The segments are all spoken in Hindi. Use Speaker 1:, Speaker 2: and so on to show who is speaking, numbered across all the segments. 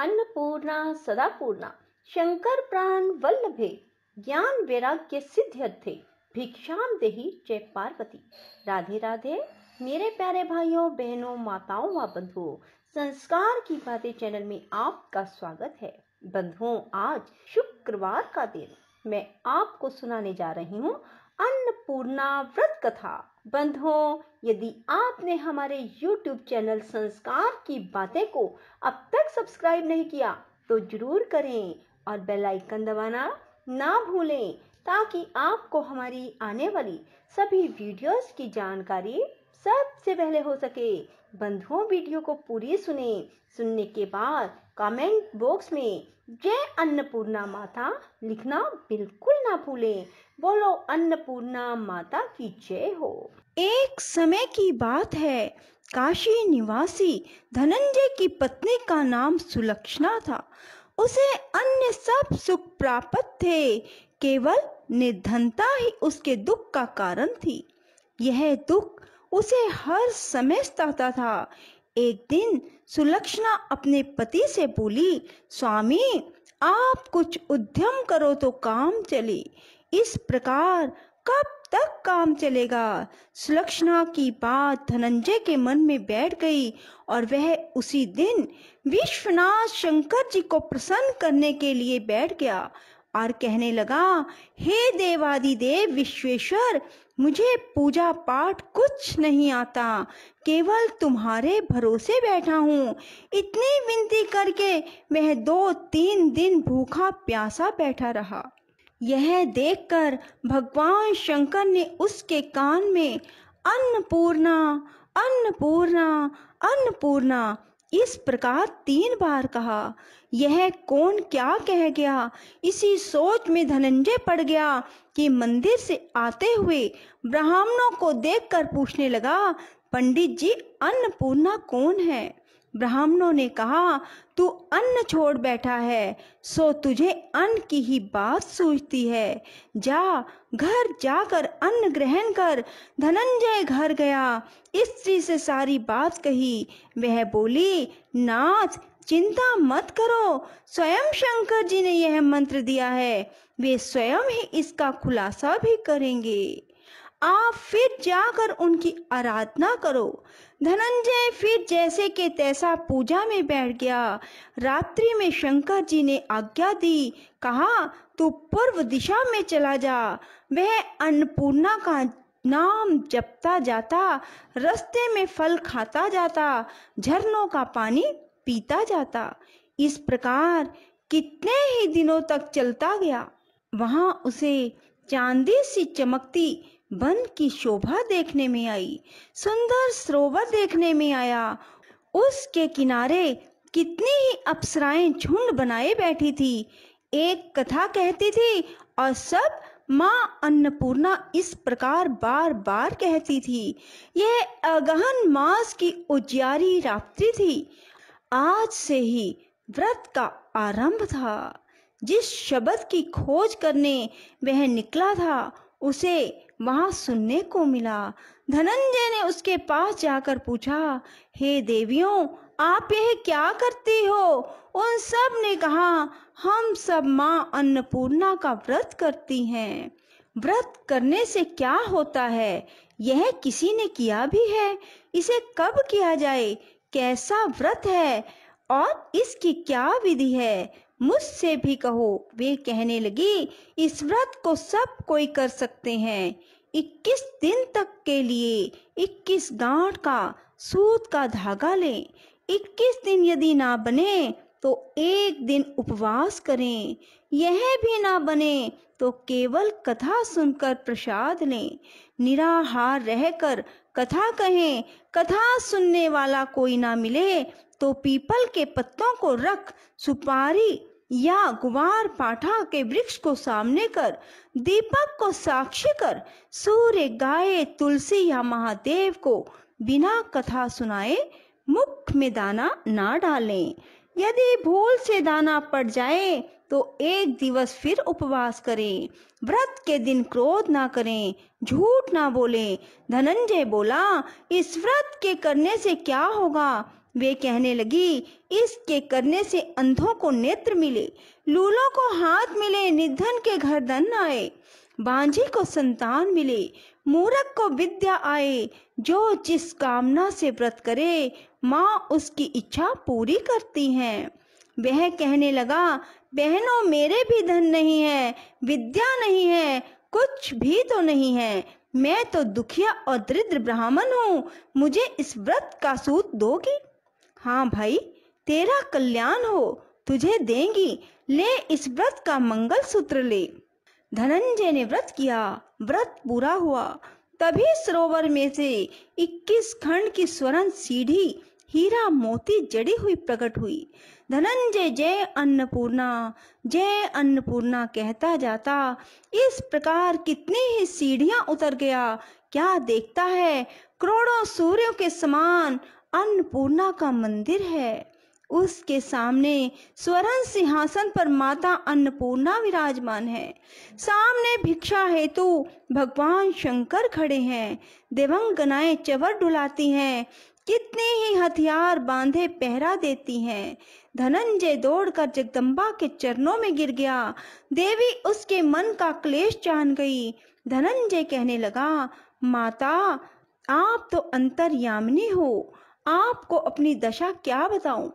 Speaker 1: अन्नपूर्णा सदापूर्णा शंकर प्राण वल्लभे ज्ञान वैराग्य सिद्ध्यर्थे भिक्षाम देही जय पार्वती राधे राधे मेरे प्यारे भाइयों बहनों माताओं व बंधुओं संस्कार की बातें चैनल में आपका स्वागत है बंधुओं आज शुक्रवार का दिन मैं आपको सुनाने जा रही हूँ अन्नपूर्णा व्रत कथा बंधुओं यदि आपने हमारे YouTube चैनल संस्कार की बातें को अब तक सब्सक्राइब नहीं किया तो जरूर करें और बेल आइकन दबाना ना भूलें ताकि आपको हमारी आने वाली सभी वीडियोस की जानकारी सबसे पहले हो सके बंधुओं वीडियो को पूरी सुने सुनने के बाद कमेंट बॉक्स में जय अन्नपूर्णा माता लिखना बिल्कुल ना भूलें बोलो अन्नपूर्णा माता की जय हो एक समय की बात है काशी निवासी धनंजय की पत्नी का नाम सुलक्षणा था उसे अन्य सब सुख प्राप्त थे केवल निर्धनता ही उसके दुख का कारण थी यह दुख उसे हर समय सताता था एक दिन सुलक्षणा अपने पति से बोली स्वामी आप कुछ उद्यम करो तो काम चले इस प्रकार कब तक काम चलेगा सुलक्षणा की बात धनंजय के मन में बैठ गई और वह उसी दिन विश्वनाथ शंकर जी को प्रसन्न करने के लिए बैठ गया और कहने लगा हे देवादि देव विश्वेश्वर मुझे पूजा पाठ कुछ नहीं आता केवल तुम्हारे भरोसे बैठा हूँ इतनी विनती करके वह दो तीन दिन भूखा प्यासा बैठा रहा यह देखकर भगवान शंकर ने उसके कान में अन्नपूर्णा अन्नपूर्णा अन्नपूर्णा इस प्रकार तीन बार कहा यह कौन क्या कह गया इसी सोच में धनंजय पड़ गया कि मंदिर से आते हुए ब्राह्मणों को देखकर पूछने लगा पंडित जी अन्नपूर्णा कौन है ब्राह्मणों ने कहा तू अन्न छोड़ बैठा है सो तुझे अन्न की ही बात सूझती है जा घर जाकर अन्न ग्रहण कर धनंजय घर गया स्त्री से सारी बात कही वह बोली नाथ चिंता मत करो स्वयं शंकर जी ने यह मंत्र दिया है वे स्वयं ही इसका खुलासा भी करेंगे आप फिर जाकर उनकी आराधना करो धनंजय फिर जैसे के तैसा पूजा में बैठ गया रात्रि में शंकर जी ने आज्ञा दी कहा तू पूर्व दिशा में चला जा वह अन्नपूर्णा का नाम जपता जाता रास्ते में फल खाता जाता झरनों का पानी पीता जाता इस प्रकार कितने ही दिनों तक चलता गया वहां उसे चांदी सी चमकती वन की शोभा देखने में आई सुंदर सरोवर देखने में आया उसके किनारे कितनी ही अप्सराएं झुंड बनाए बैठी थी एक कथा कहती थी और सब माँ अन्नपूर्णा इस प्रकार बार बार कहती थी यह अगहन मास की उजियारी रात्रि थी आज से ही व्रत का आरंभ था जिस शब्द की खोज करने वह निकला था उसे वहां सुनने को मिला धनंजय ने उसके पास जाकर पूछा हे देवियों आप यह क्या करती हो उन सब ने कहा हम सब माँ अन्नपूर्णा का व्रत करती हैं व्रत करने से क्या होता है यह किसी ने किया भी है इसे कब किया जाए कैसा व्रत है और इसकी क्या विधि है मुझसे भी कहो वे कहने लगी इस व्रत को सब कोई कर सकते हैं 21 दिन तक के लिए 21 गांठ का सूत का धागा लें 21 दिन यदि ना बने तो एक दिन उपवास करें यह भी ना बने तो केवल कथा सुनकर प्रसाद लें निराहार रहकर कथा कहें कथा सुनने वाला कोई ना मिले तो पीपल के पत्तों को रख सुपारी या गुवार पाठा के वृक्ष को सामने कर दीपक को साक्षी कर सूर्य गाय तुलसी या महादेव को बिना कथा सुनाए मुख में दाना ना डालें यदि भूल से दाना पड़ जाए तो एक दिवस फिर उपवास करें व्रत के दिन क्रोध ना करें झूठ ना बोलें धनंजय बोला इस व्रत के करने से क्या होगा वे कहने लगी इसके करने से अंधों को नेत्र मिले लूलों को हाथ मिले निधन के घर धन आए बांझी को संतान मिले मूरख को विद्या आए जो जिस कामना से व्रत करे माँ उसकी इच्छा पूरी करती हैं वह कहने लगा बहनों मेरे भी धन नहीं है विद्या नहीं है कुछ भी तो नहीं है मैं तो दुखिया और दरिद्र ब्राह्मण हूँ मुझे इस व्रत का सूत दोगी हाँ भाई तेरा कल्याण हो तुझे देंगी ले इस व्रत का मंगल सूत्र ले धनंजय ने व्रत किया व्रत पूरा हुआ तभी सरोवर में से 21 खंड की स्वर्ण सीढ़ी हीरा मोती जड़ी हुई प्रकट हुई धनंजय जय अन्नपूर्णा जय अन्नपूर्णा कहता जाता इस प्रकार कितनी ही सीढ़ियां उतर गया क्या देखता है करोड़ों सूर्यों के समान अन्नपूर्णा का मंदिर है उसके सामने स्वर्ण सिंहासन पर माता अन्नपूर्णा विराजमान है सामने भिक्षा हेतु भगवान शंकर खड़े हैं देवंगनाएं चवर डुलाती हैं कितने ही हथियार बांधे पहरा देती हैं धनंजय दौड़कर जगदम्बा के चरणों में गिर गया देवी उसके मन का क्लेश जान गई धनंजय कहने लगा माता आप तो अंतर्यामिनी हो आपको अपनी दशा क्या बताऊं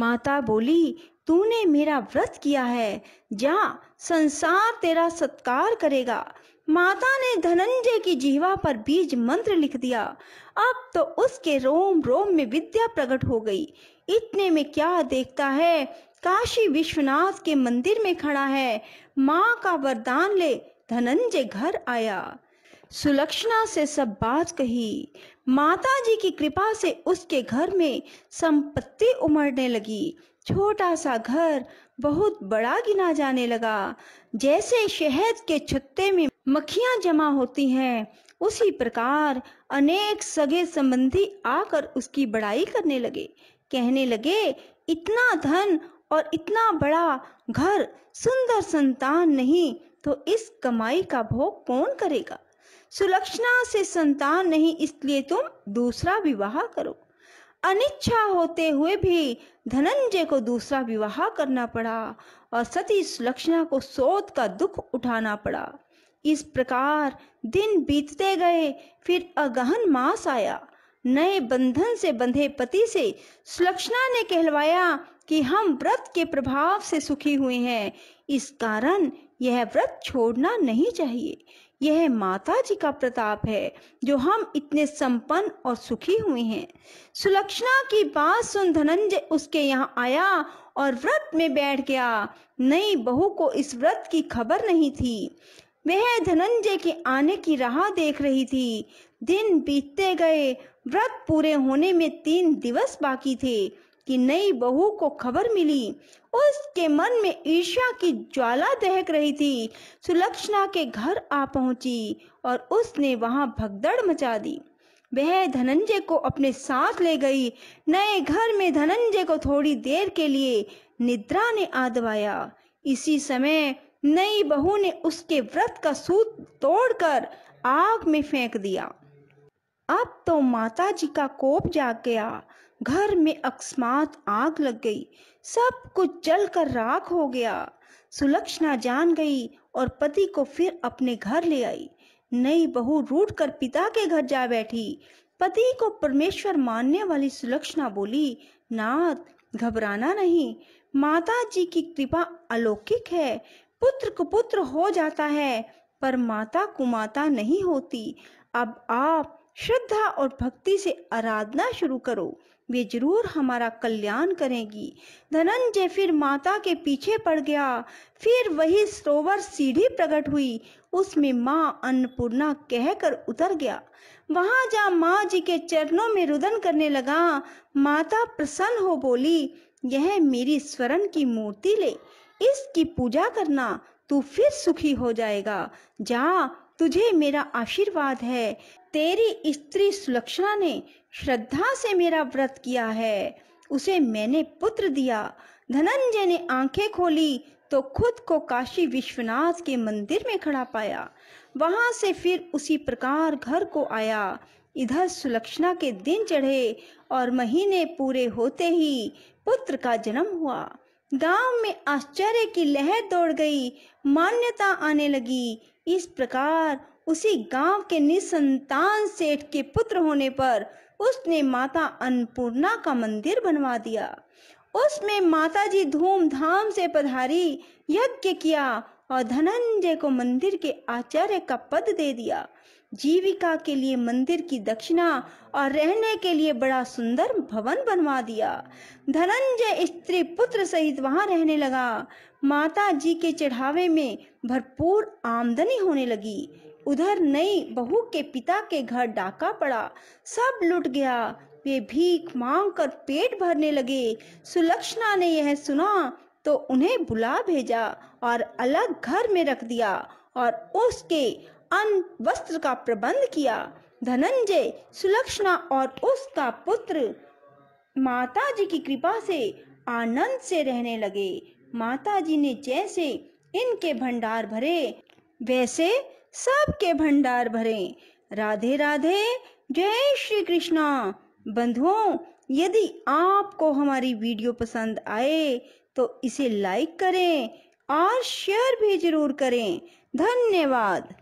Speaker 1: माता बोली तूने मेरा व्रत किया है जा संसार तेरा सत्कार करेगा माता ने धनंजय की जीवा पर बीज मंत्र लिख दिया अब तो उसके रोम रोम में विद्या प्रकट हो गई इतने में क्या देखता है काशी विश्वनाथ के मंदिर में खड़ा है माँ का वरदान ले धनंजय घर आया सुलक्षणा से सब बात कही माता जी की कृपा से उसके घर में संपत्ति उमड़ने लगी छोटा सा घर बहुत बड़ा गिना जाने लगा जैसे शहद के छत्ते में मक्खियां जमा होती हैं उसी प्रकार अनेक सगे संबंधी आकर उसकी बड़ाई करने लगे कहने लगे इतना धन और इतना बड़ा घर सुंदर संतान नहीं तो इस कमाई का भोग कौन करेगा सुलक्षणा से संतान नहीं इसलिए तुम दूसरा विवाह करो अनिच्छा होते हुए भी धनंजय को दूसरा विवाह करना पड़ा और सती सुलक्षणा को शोध का दुख उठाना पड़ा इस प्रकार दिन बीतते गए फिर अगहन मास आया नए बंधन से बंधे पति से सुलक्षणा ने कहलवाया कि हम व्रत के प्रभाव से सुखी हुए हैं इस कारण यह व्रत छोड़ना नहीं चाहिए यह माता जी का प्रताप है जो हम इतने संपन्न और सुखी हुए हैं सुलक्षणा की बात सुन धनंजय उसके यहाँ आया और व्रत में बैठ गया नई बहू को इस व्रत की खबर नहीं थी वह धनंजय के आने की राह देख रही थी दिन बीतते गए व्रत पूरे होने में तीन दिवस बाकी थे कि नई बहू को खबर मिली उसके मन में ईर्ष्या की ज्वाला दहक रही थी सुलक्षणा के घर आ पहुंची और उसने वहां भगदड़ मचा दी वह धनंजय को अपने साथ ले गई नए घर में धनंजय को थोड़ी देर के लिए निद्रा ने आदवाया इसी समय नई बहू ने उसके व्रत का सूत तोड़कर आग में फेंक दिया अब तो माता जी का कोप जाग गया घर में अकस्मात आग लग गई सब कुछ जल कर राख हो गया सुलक्षणा जान गई और पति को फिर अपने घर ले आई नई बहू रूट कर पिता के घर जा बैठी पति को परमेश्वर मानने वाली सुलक्षणा बोली नाथ घबराना नहीं माता जी की कृपा अलौकिक है पुत्र कुपुत्र हो जाता है पर माता कुमाता नहीं होती अब आप श्रद्धा और भक्ति से आराधना शुरू करो वे जरूर हमारा कल्याण करेंगी धनंजय फिर माता के पीछे पड़ गया फिर वही सरोवर सीढ़ी प्रकट हुई उसमें माँ अन्नपूर्णा कहकर उतर गया वहां जा माँ जी के चरणों में रुदन करने लगा माता प्रसन्न हो बोली यह मेरी स्वर्ण की मूर्ति ले इसकी पूजा करना तू फिर सुखी हो जाएगा जा तुझे मेरा आशीर्वाद है तेरी स्त्री सुलक्षणा ने श्रद्धा से मेरा व्रत किया है उसे मैंने पुत्र दिया धनंजय ने आंखें खोली तो खुद को काशी विश्वनाथ के मंदिर में खड़ा पाया वहां से फिर उसी प्रकार घर को आया इधर सुलक्षणा के दिन चढ़े और महीने पूरे होते ही पुत्र का जन्म हुआ गांव में आश्चर्य की लहर दौड़ गई मान्यता आने लगी इस प्रकार उसी गांव के निसंतान सेठ के पुत्र होने पर उसने माता अन्नपूर्णा का मंदिर बनवा दिया उसमें माता जी धूमधाम से पधारी यज्ञ किया और धनंजय को मंदिर के आचार्य का पद दे दिया जीविका के लिए मंदिर की दक्षिणा और रहने के लिए बड़ा सुंदर भवन बनवा दिया धनंजय स्त्री पुत्र सहित वहां रहने लगा माता जी के चढ़ावे में भरपूर आमदनी होने लगी उधर नई बहू के पिता के घर डाका पड़ा सब लुट गया वे भीख मांग कर पेट भरने लगे सुलक्षणा ने यह सुना तो उन्हें बुला भेजा और अलग घर में रख दिया और उसके अन्न वस्त्र का प्रबंध किया धनंजय सुलक्षणा और उसका पुत्र माता जी की कृपा से आनंद से रहने लगे माता जी ने जैसे इनके भंडार भरे वैसे सबके भंडार भरे राधे राधे जय श्री कृष्णा बंधुओं यदि आपको हमारी वीडियो पसंद आए तो इसे लाइक करें और शेयर भी जरूर करें धन्यवाद